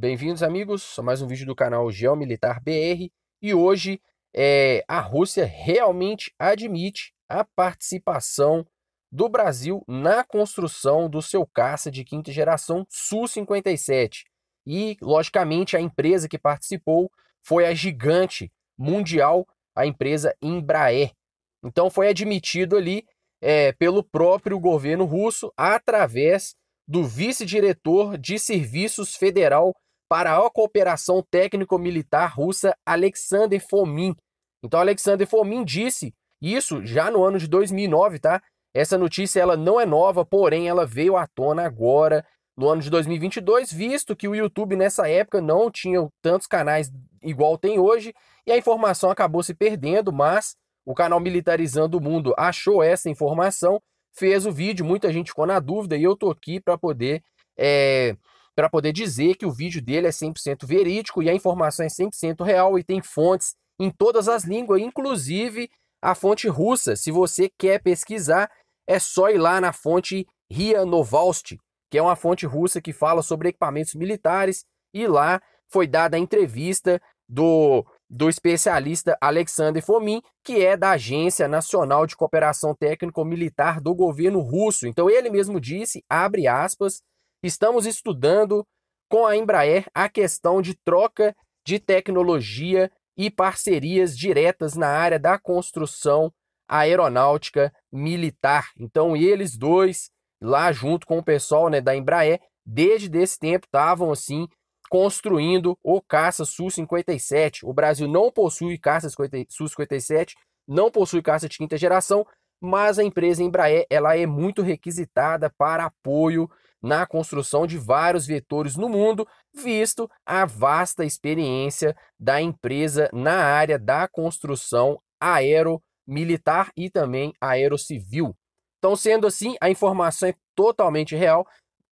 Bem-vindos, amigos, a mais um vídeo do canal Geomilitar BR e hoje é, a Rússia realmente admite a participação do Brasil na construção do seu caça de quinta geração Su-57. E, logicamente, a empresa que participou foi a gigante mundial, a empresa Embraer. Então, foi admitido ali é, pelo próprio governo russo através do vice-diretor de serviços federal para a cooperação técnico-militar russa Alexander Fomin. Então, Alexander Fomin disse isso já no ano de 2009, tá? Essa notícia ela não é nova, porém ela veio à tona agora, no ano de 2022, visto que o YouTube nessa época não tinha tantos canais igual tem hoje, e a informação acabou se perdendo, mas o canal Militarizando o Mundo achou essa informação, fez o vídeo, muita gente ficou na dúvida, e eu tô aqui para poder é, para poder dizer que o vídeo dele é 100% verídico e a informação é 100% real e tem fontes em todas as línguas, inclusive a fonte russa. Se você quer pesquisar, é só ir lá na fonte RIA Novosti, que é uma fonte russa que fala sobre equipamentos militares, e lá foi dada a entrevista do, do especialista Alexander Fomin, que é da Agência Nacional de Cooperação Técnico-Militar do governo russo. Então ele mesmo disse, abre aspas, estamos estudando com a Embraer a questão de troca de tecnologia e parcerias diretas na área da construção aeronáutica militar. Então, eles dois, lá junto com o pessoal né, da Embraer, desde esse tempo estavam assim construindo o caça Su-57. O Brasil não possui caça Su-57, não possui caça de quinta geração, mas a empresa Embraer ela é muito requisitada para apoio na construção de vários vetores no mundo, visto a vasta experiência da empresa na área da construção aeromilitar e também aerocivil. Então, sendo assim, a informação é totalmente real.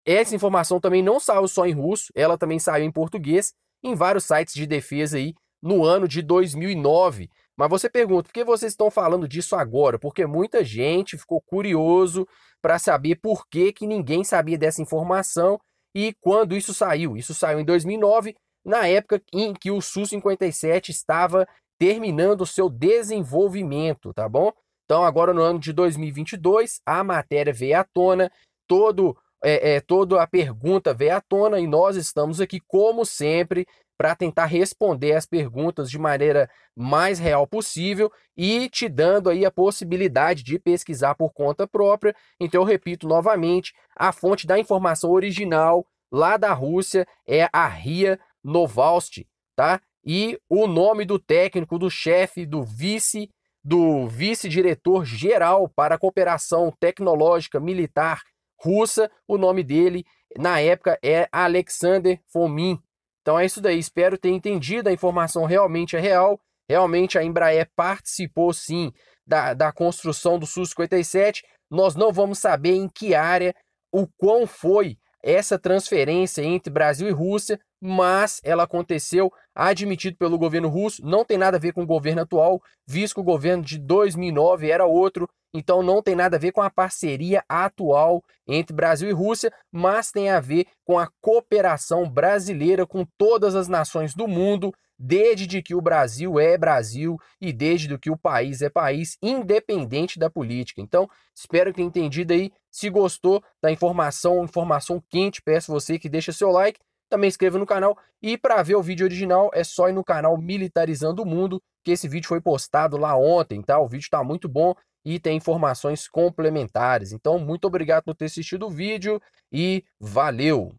Essa informação também não saiu só em russo, ela também saiu em português, em vários sites de defesa aí no ano de 2009. Mas você pergunta, por que vocês estão falando disso agora? Porque muita gente ficou curioso para saber por que, que ninguém sabia dessa informação e quando isso saiu. Isso saiu em 2009, na época em que o Su-57 estava terminando o seu desenvolvimento, tá bom? Então, agora no ano de 2022, a matéria veio à tona, todo é, é, toda a pergunta veio à tona e nós estamos aqui, como sempre, para tentar responder as perguntas de maneira mais real possível e te dando aí a possibilidade de pesquisar por conta própria. Então eu repito novamente, a fonte da informação original lá da Rússia é a RIA Novost, tá? E o nome do técnico, do chefe, do vice, do vice-diretor geral para a cooperação tecnológica militar russa. O nome dele, na época, é Alexander Fomin. Então é isso daí. Espero ter entendido. A informação realmente é real. Realmente a Embraer participou sim da, da construção do SUS 57 Nós não vamos saber em que área, o quão foi essa transferência entre Brasil e Rússia, mas ela aconteceu, admitido pelo governo russo, não tem nada a ver com o governo atual, visto que o governo de 2009 era outro, então não tem nada a ver com a parceria atual entre Brasil e Rússia, mas tem a ver com a cooperação brasileira com todas as nações do mundo, desde que o Brasil é Brasil e desde que o país é país, independente da política. Então, espero que tenha entendido aí. Se gostou da informação, informação quente, peço você que deixe seu like também inscreva no canal e para ver o vídeo original é só ir no canal Militarizando o Mundo, que esse vídeo foi postado lá ontem, tá? O vídeo está muito bom e tem informações complementares. Então, muito obrigado por ter assistido o vídeo e valeu!